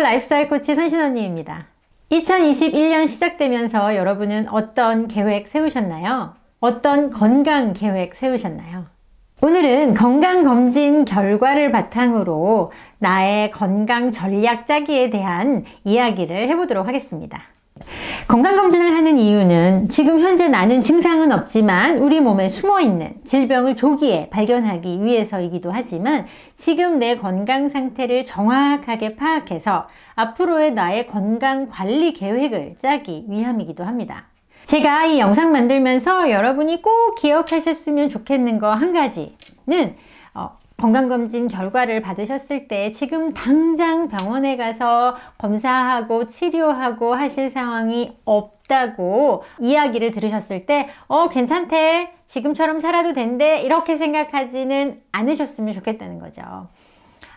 라이프스타일 코치 선신언니입니다 2021년 시작되면서 여러분은 어떤 계획 세우셨나요? 어떤 건강 계획 세우셨나요? 오늘은 건강검진 결과를 바탕으로 나의 건강 전략 짜기에 대한 이야기를 해보도록 하겠습니다. 건강검진을 하는 이유는 지금 현재 나는 증상은 없지만 우리 몸에 숨어있는 질병을 조기에 발견하기 위해서이기도 하지만 지금 내 건강 상태를 정확하게 파악해서 앞으로의 나의 건강 관리 계획을 짜기 위함이기도 합니다. 제가 이 영상 만들면서 여러분이 꼭 기억하셨으면 좋겠는 거 한 가지는 어, 건강검진 결과를 받으셨을 때 지금 당장 병원에 가서 검사하고 치료하고 하실 상황이 없다고 이야기를 들으셨을 때, 어, 괜찮대. 지금처럼 살아도 된대. 이렇게 생각하지는 않으셨으면 좋겠다는 거죠.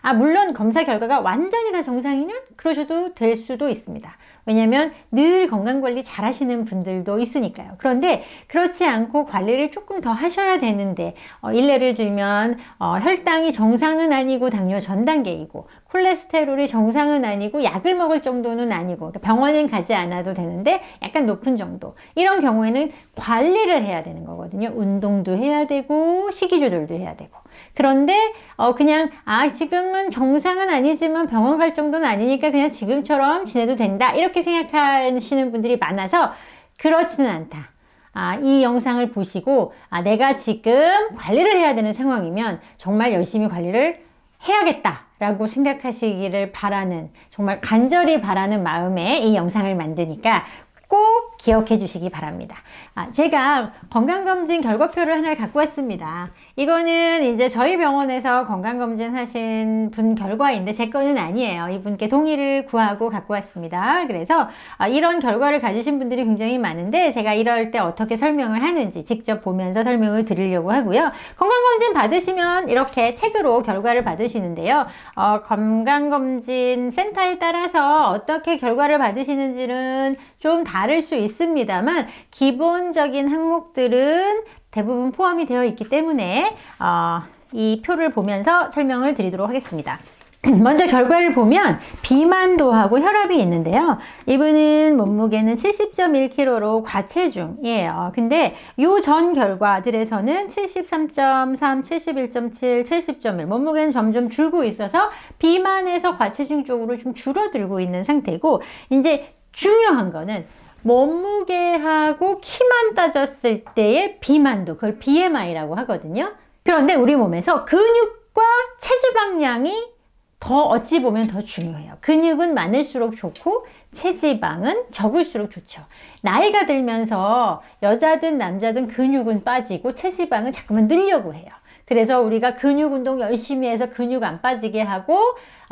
아 물론 검사 결과가 완전히 다 정상이면 그러셔도 될 수도 있습니다. 왜냐하면 늘 건강관리 잘 하시는 분들도 있으니까요. 그런데 그렇지 않고 관리를 조금 더 하셔야 되는데 어, 일례를 들면 어, 혈당이 정상은 아니고 당뇨 전 단계이고 콜레스테롤이 정상은 아니고 약을 먹을 정도는 아니고 그러니까 병원은 가지 않아도 되는데 약간 높은 정도 이런 경우에는 관리를 해야 되는 거거든요. 운동도 해야 되고 식이 조절도 해야 되고 그런데 어, 그냥 아 지금 지금은 정상은 아니지만 병원 갈 정도는 아니니까 그냥 지금처럼 지내도 된다 이렇게 생각하시는 분들이 많아서 그렇지는 않다. 아, 이 영상을 보시고 아, 내가 지금 관리를 해야 되는 상황이면 정말 열심히 관리를 해야겠다 라고 생각하시기를 바라는 정말 간절히 바라는 마음에 이 영상을 만드니까 꼭 기억해 주시기 바랍니다. 아, 제가 건강검진 결과표를 하나 갖고 왔습니다. 이거는 이제 저희 병원에서 건강검진 하신 분 결과인데 제 거는 아니에요. 이분께 동의를 구하고 갖고 왔습니다. 그래서 아, 이런 결과를 가지신 분들이 굉장히 많은데 제가 이럴 때 어떻게 설명을 하는지 직접 보면서 설명을 드리려고 하고요. 건강검진 받으시면 이렇게 책으로 결과를 받으시는데요. 어, 건강검진 센터에 따라서 어떻게 결과를 받으시는지는 좀 다를 수 있습니다만 기본적인 항목들은 대부분 포함이 되어 있기 때문에 어, 이 표를 보면서 설명을 드리도록 하겠습니다. 먼저 결과를 보면 비만도하고 혈압이 있는데요. 이분은 몸무게는 70.1kg로 과체중이에요. 근데 요 전 결과들에서는 73.3, 71.7, 70.1 몸무게는 점점 줄고 있어서 비만에서 과체중 쪽으로 좀 줄어들고 있는 상태고 이제 중요한 거는 몸무게하고 키만 따졌을 때의 비만도 그걸 BMI라고 하거든요. 그런데 우리 몸에서 근육과 체지방량이 더 어찌 보면 더 중요해요. 근육은 많을수록 좋고 체지방은 적을수록 좋죠. 나이가 들면서 여자든 남자든 근육은 빠지고 체지방은 자꾸만 늘려고 해요. 그래서 우리가 근육 운동 열심히 해서 근육 안 빠지게 하고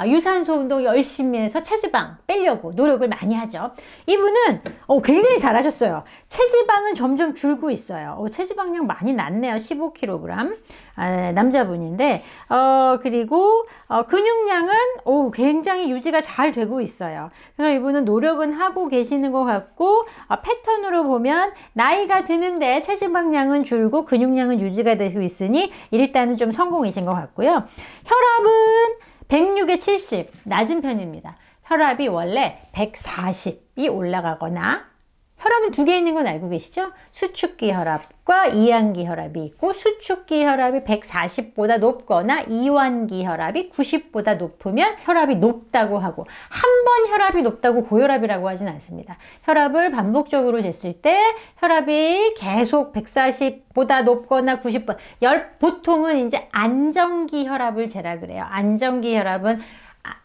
아, 유산소 운동 열심히 해서 체지방 빼려고 노력을 많이 하죠. 이분은 어, 굉장히 잘하셨어요. 체지방은 점점 줄고 있어요. 어, 체지방량 많이 났네요. 15kg 아, 남자분인데 어, 그리고 근육량은 굉장히 유지가 잘 되고 있어요. 그래서 이분은 노력은 하고 계시는 것 같고 아, 패턴으로 보면 나이가 드는데 체지방량은 줄고 근육량은 유지가 되고 있으니 일단은 좀 성공이신 것 같고요. 혈압은 106에 70 낮은 편입니다. 혈압이 원래 140이 올라가거나 혈압은 두 개 있는 건 알고 계시죠? 수축기 혈압과 이완기 혈압이 있고 수축기 혈압이 140보다 높거나 이완기 혈압이 90보다 높으면 혈압이 높다고 하고 한 번 혈압이 높다고 고혈압이라고 하진 않습니다. 혈압을 반복적으로 쟀을 때 혈압이 계속 140보다 높거나 90번 열 보통은 이제 안정기 혈압을 재라 그래요. 안정기 혈압은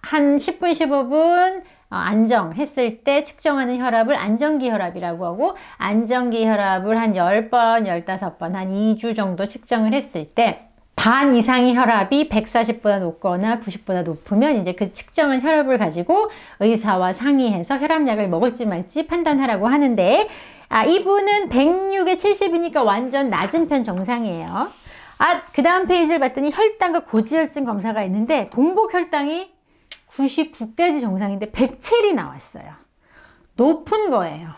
한 10분 15분 어, 안정했을 때 측정하는 혈압을 안정기 혈압이라고 하고 안정기 혈압을 한 10번, 15번, 한 2주 정도 측정을 했을 때 반 이상의 혈압이 140보다 높거나 90보다 높으면 이제 그 측정한 혈압을 가지고 의사와 상의해서 혈압약을 먹을지 말지 판단하라고 하는데 아, 이분은 106에 70이니까 완전 낮은 편 정상이에요. 아, 그 다음 페이지를 봤더니 혈당과 고지혈증 검사가 있는데 공복 혈당이 99까지 정상인데 107이 나왔어요. 높은 거예요.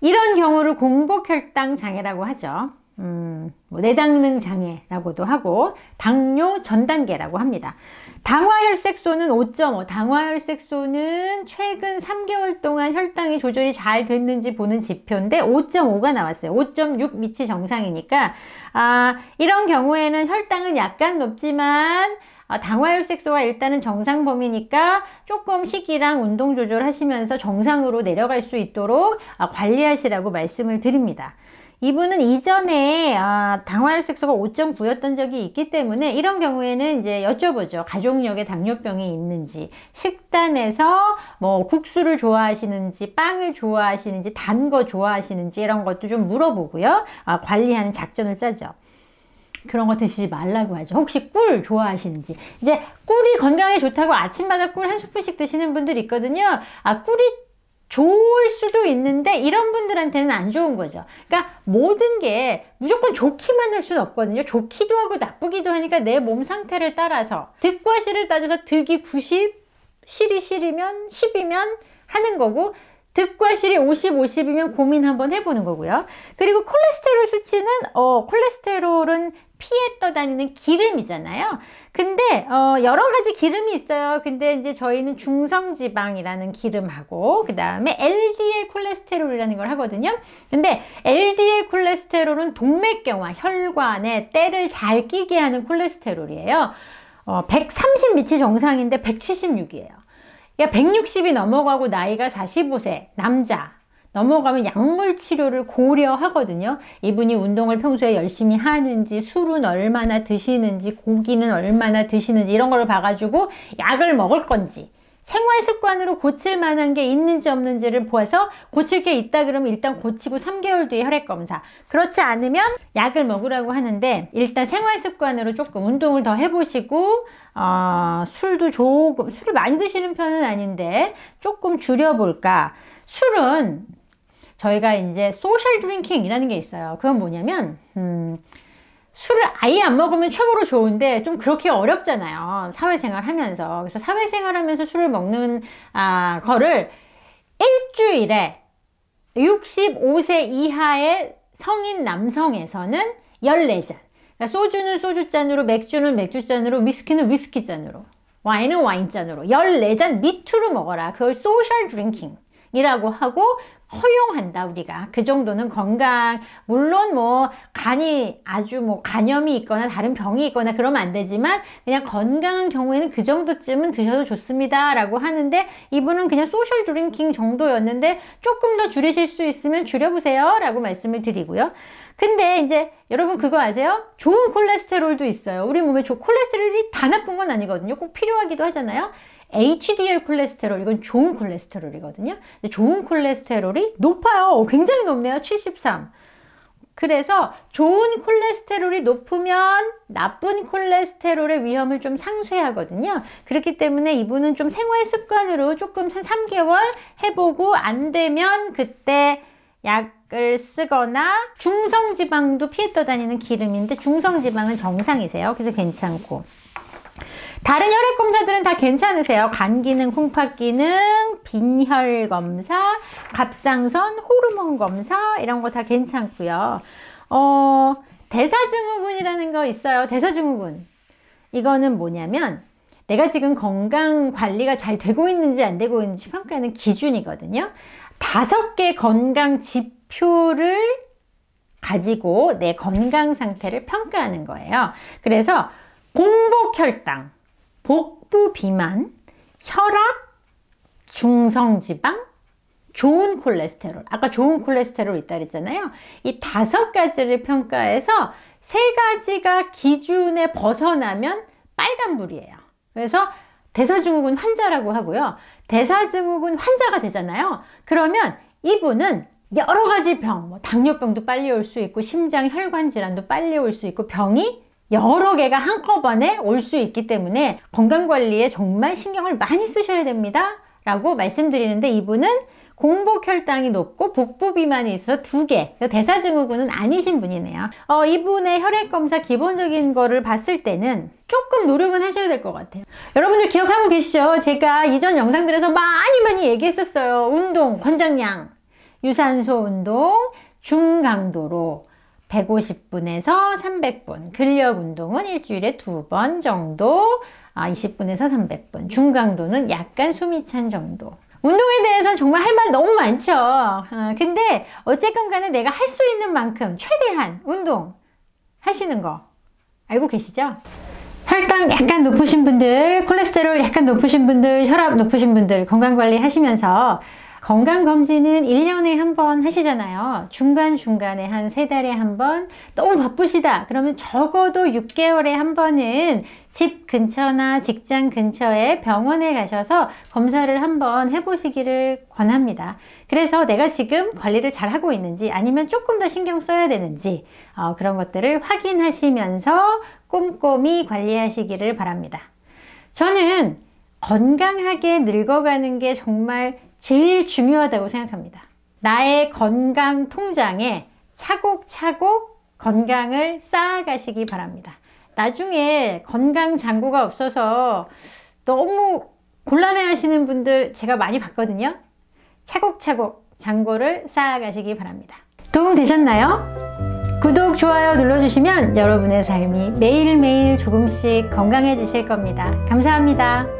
이런 경우를 공복혈당 장애라고 하죠. 음, 뭐 내당능 장애라고도 하고 당뇨 전 단계라고 합니다. 당화혈색소는 5.5, 당화혈색소는 최근 3개월 동안 혈당이 조절이 잘 됐는지 보는 지표인데 5.5가 나왔어요. 5.6 미치 정상이니까 아, 이런 경우에는 혈당은 약간 높지만 아, 당화혈 색소와 일단은 정상 범위니까 조금 식이랑 운동 조절하시면서 정상으로 내려갈 수 있도록 아, 관리하시라고 말씀을 드립니다. 이분은 이전에 아, 당화혈 색소가 5.9였던 적이 있기 때문에 이런 경우에는 이제 여쭤보죠. 가족력에 당뇨병이 있는지, 식단에서 뭐 국수를 좋아하시는지, 빵을 좋아하시는지, 단 거 좋아하시는지 이런 것도 좀 물어보고요. 관리하는 작전을 짜죠. 그런 거 드시지 말라고 하죠. 혹시 꿀 좋아하시는지. 이제 꿀이 건강에 좋다고 아침마다 꿀 한 스푼씩 드시는 분들 있거든요. 아, 꿀이 좋을 수도 있는데 이런 분들한테는 안 좋은 거죠. 그러니까 모든 게 무조건 좋기만 할 수는 없거든요. 좋기도 하고 나쁘기도 하니까 내 몸 상태를 따라서 득과 실을 따져서 득이 90, 실이 실이면 10이면 하는 거고 득과 실이 50, 50이면 고민 한번 해보는 거고요. 그리고 콜레스테롤 수치는 어 콜레스테롤은 피에 떠다니는 기름이잖아요. 근데 어, 여러 가지 기름이 있어요. 근데 이제 저희는 중성지방이라는 기름하고 그 다음에 LDL 콜레스테롤이라는 걸 하거든요. 근데 LDL 콜레스테롤은 동맥경화, 혈관에 때를 잘 끼게 하는 콜레스테롤이에요. 어, 130 미치 정상인데 176이에요. 야, 160이 넘어가고 나이가 45세, 남자, 넘어가면 약물 치료를 고려하거든요. 이분이 운동을 평소에 열심히 하는지 술은 얼마나 드시는지 고기는 얼마나 드시는지 이런 걸 봐가지고 약을 먹을 건지 생활 습관으로 고칠 만한 게 있는지 없는지를 보아서 고칠 게 있다 그러면 일단 고치고 3개월 뒤에 혈액 검사 그렇지 않으면 약을 먹으라고 하는데 일단 생활 습관으로 조금 운동을 더 해보시고 어, 술도 조금 술을 많이 드시는 편은 아닌데 조금 줄여볼까 술은 저희가 이제 소셜 드링킹이라는 게 있어요. 그건 뭐냐면 음, 술을 아예 안 먹으면 최고로 좋은데 좀 그렇게 어렵잖아요. 사회생활 하면서. 그래서 사회생활 하면서 술을 먹는 아, 거를 일주일에 65세 이하의 성인 남성에서는 14잔. 그러니까 소주는 소주잔으로, 맥주는 맥주잔으로, 위스키는 위스키잔으로, 와인은 와인잔으로 14잔 밑으로 먹어라. 그걸 소셜 드링킹. 이라고 하고 허용한다 우리가 그 정도는 건강 물론 뭐 간이 아주 뭐 간염이 있거나 다른 병이 있거나 그러면 안 되지만 그냥 건강한 경우에는 그 정도쯤은 드셔도 좋습니다 라고 하는데 이분은 그냥 소셜 드링킹 정도였는데 조금 더 줄이실 수 있으면 줄여보세요 라고 말씀을 드리고요 근데 이제 여러분 그거 아세요? 좋은 콜레스테롤도 있어요 우리 몸에 콜레스테롤이 다 나쁜 건 아니거든요 꼭 필요하기도 하잖아요 HDL 콜레스테롤 이건 좋은 콜레스테롤이거든요. 좋은 콜레스테롤이 높아요. 굉장히 높네요. 73. 그래서 좋은 콜레스테롤이 높으면 나쁜 콜레스테롤의 위험을 좀 상쇄하거든요. 그렇기 때문에 이분은 좀 생활 습관으로 조금 한 3개월 해보고 안 되면 그때 약을 쓰거나 중성지방도 피해 떠다니는 기름인데 중성지방은 정상이세요. 그래서 괜찮고. 다른 혈액 검사들은 다 괜찮으세요. 간 기능, 콩팥 기능, 빈혈 검사, 갑상선, 호르몬 검사 이런 거 다 괜찮고요. 어, 대사증후군이라는 거 있어요. 대사증후군. 이거는 뭐냐면 내가 지금 건강 관리가 잘 되고 있는지 안 되고 있는지 평가하는 기준이거든요. 다섯 개 건강 지표를 가지고 내 건강 상태를 평가하는 거예요. 그래서 공복 혈당, 복부 비만, 혈압, 중성지방, 좋은 콜레스테롤. 아까 좋은 콜레스테롤 있다 그랬잖아요. 이 다섯 가지를 평가해서 세 가지가 기준에 벗어나면 빨간불이에요. 그래서 대사증후군 환자라고 하고요. 대사증후군 환자가 되잖아요. 그러면 이분은 여러 가지 병, 뭐 당뇨병도 빨리 올 수 있고 심장 혈관 질환도 빨리 올 수 있고 병이 여러 개가 한꺼번에 올 수 있기 때문에 건강관리에 정말 신경을 많이 쓰셔야 됩니다. 라고 말씀드리는데 이분은 공복 혈당이 높고 복부 비만이 있어 두 개, 그러니까 대사증후군은 아니신 분이네요. 어, 이분의 혈액 검사 기본적인 거를 봤을 때는 조금 노력은 하셔야 될 것 같아요. 여러분들 기억하고 계시죠? 제가 이전 영상들에서 많이 많이 얘기했었어요. 운동, 권장량, 유산소 운동, 중강도로 150분에서 300분, 근력 운동은 일주일에 두 번 정도, 아, 20분에서 300분, 중강도는 약간 숨이 찬 정도. 운동에 대해서는 정말 할 말 너무 많죠. 아, 근데 어쨌건 간에 내가 할 수 있는 만큼 최대한 운동 하시는 거 알고 계시죠? 혈당 약간 높으신 분들, 콜레스테롤 약간 높으신 분들, 혈압 높으신 분들 건강관리 하시면서 건강검진은 1년에 한 번 하시잖아요. 중간중간에 한 세 달에 한 번, 너무 바쁘시다. 그러면 적어도 6개월에 한 번은 집 근처나 직장 근처에 병원에 가셔서 검사를 한번 해보시기를 권합니다. 그래서 내가 지금 관리를 잘 하고 있는지 아니면 조금 더 신경 써야 되는지 어, 그런 것들을 확인하시면서 꼼꼼히 관리하시기를 바랍니다. 저는 건강하게 늙어가는 게 정말 제일 중요하다고 생각합니다. 나의 건강 통장에 차곡차곡 건강을 쌓아가시기 바랍니다. 나중에 건강 잔고가 없어서 너무 곤란해 하시는 분들 제가 많이 봤거든요. 차곡차곡 잔고를 쌓아가시기 바랍니다. 도움 되셨나요? 구독, 좋아요 눌러주시면 여러분의 삶이 매일매일 조금씩 건강해지실 겁니다. 감사합니다.